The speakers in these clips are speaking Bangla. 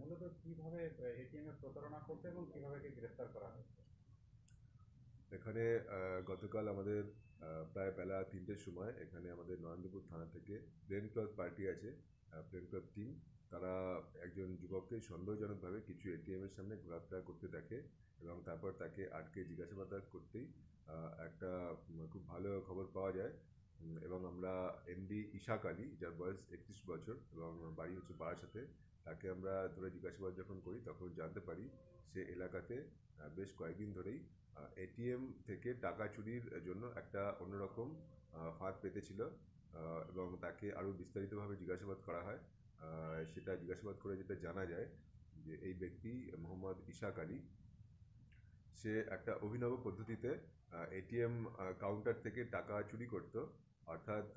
মূলত কিভাবে এর প্রতারণা করতে এবং কিভাবে এটি গ্রেফতার করা হয়েছে এখানে গতকাল আমাদের প্রায় বেলা তিনটের সময় এখানে আমাদের নরেন্দ্রপুর থানা থেকে প্লেন ক্লথ পার্টি আছে প্লেন ক্লথ টিম তারা একজন যুবককে সন্দেহজনকভাবে কিছু এটিএমের সামনে ঘোরাফেরা করতে দেখে এবং তারপর তাকে আটকে জিজ্ঞাসাবাদ করতেই একটা খুব ভালো খবর পাওয়া যায় এবং আমরা এমডি ইশাক আলী যার বয়স একত্রিশ বছর এবং বাড়ি হচ্ছে বারাসাতে তাকে আমরা ধরে জিজ্ঞাসাবাদ যখন করি তখন জানতে পারি সে এলাকাতে বেশ কয়েকদিন ধরেই এটিএম থেকে টাকা চুরির জন্য একটা অন্যরকম ফাঁদ পেতেছিল এবং তাকে আরও বিস্তারিতভাবে জিজ্ঞাসাবাদ করা হয় সেটা জিজ্ঞাসাবাদ করে যেটা জানা যায় যে এই ব্যক্তি মোহাম্মদ ইশাক আলী সে একটা অভিনব পদ্ধতিতে এটিএম কাউন্টার থেকে টাকা চুরি করতো অর্থাৎ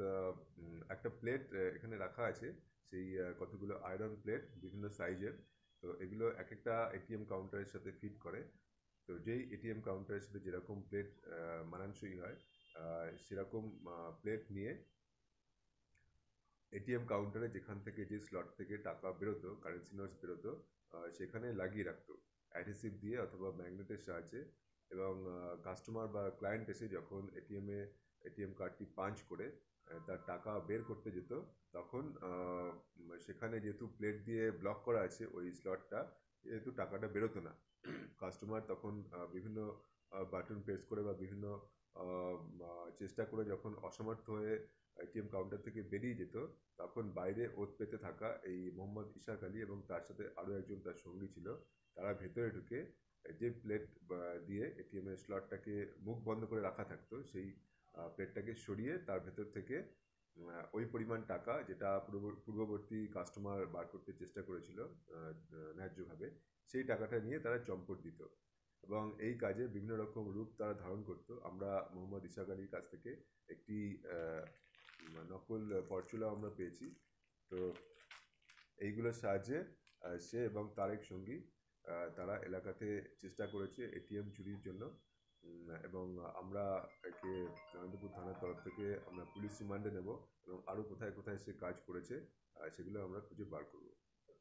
একটা প্লেট এখানে রাখা আছে সেই কতগুলো আয়রন প্লেট বিভিন্ন সাইজের তো এগুলো এক একটা এটিএম কাউন্টারের সাথে ফিট করে তো যেই এটিএম কাউন্টারের সাথে যেরকম প্লেট মানানসই হয় সেরকম প্লেট নিয়ে এটিএম কাউন্টারে যেখান থেকে যে স্লট থেকে টাকা বেরোতো কারেন্সি নোটস বেরোতো সেখানে লাগিয়ে রাখতো অ্যাডহেসিভ দিয়ে অথবা ম্যাগনেটের সাহায্যে এবং কাস্টমার বা ক্লায়েন্ট এসে যখন এটিএমে এটিএম কার্ডটি পাঞ্চ করে তার টাকা বের করতে যেত তখন সেখানে যেহেতু প্লেট দিয়ে ব্লক করা আছে ওই স্লটটা যেহেতু টাকাটা বেরোতো না কাস্টমার তখন বিভিন্ন বাটন প্রেস করে বা বিভিন্ন চেষ্টা করে যখন অসমর্থ হয়ে এটিএম কাউন্টার থেকে বেরিয়ে যেত তখন বাইরে ওত পেতে থাকা এই মোহাম্মদ ইশাক আলী এবং তার সাথে আরও একজন তার সঙ্গী ছিল তারা ভেতরে ঢুকে যে প্লেট দিয়ে এটিএমের স্লটটাকে মুখ বন্ধ করে রাখা থাকতো সেই প্লেটটাকে সরিয়ে তার ভেতর থেকে ওই পরিমাণ টাকা যেটা পূর্ববর্তী কাস্টমার বার করতে চেষ্টা করেছিল ন্যায্যভাবে সেই টাকাটা নিয়ে তারা চম্পট দিত এবং এই কাজে বিভিন্ন রকম রূপ তারা ধারণ করত আমরা মোহাম্মদ ইসাক আলীর কাছ থেকে একটি নকল পরচুলা আমরা পেয়েছি তো এইগুলোর সাহায্যে সে এবং তারেক সঙ্গী তারা এলাকাতে চেষ্টা করেছে এটিএম চুরির জন্য এবং আমরা একে আনন্দপুর থানার তরফ থেকে আমরা পুলিশ রিমান্ডে নেব এবং আরও কোথায় কোথায় সে কাজ করেছে সেগুলো আমরা খুঁজে বার করব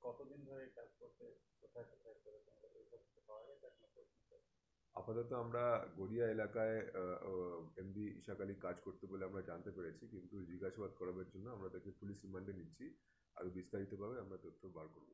কতদিন ধরে কাজ করতে কোথায় কোথায় আপাতত আমরা গড়িয়া এলাকায় এমডি ইশাক আলী কাজ করতে বলে আমরা জানতে পেরেছি কিন্তু জিজ্ঞাসাবাদ করার জন্য আমরা তাকে পুলিশ রিমান্ডে নিচ্ছি আরও বিস্তারিতভাবে আমরা তথ্য বার করব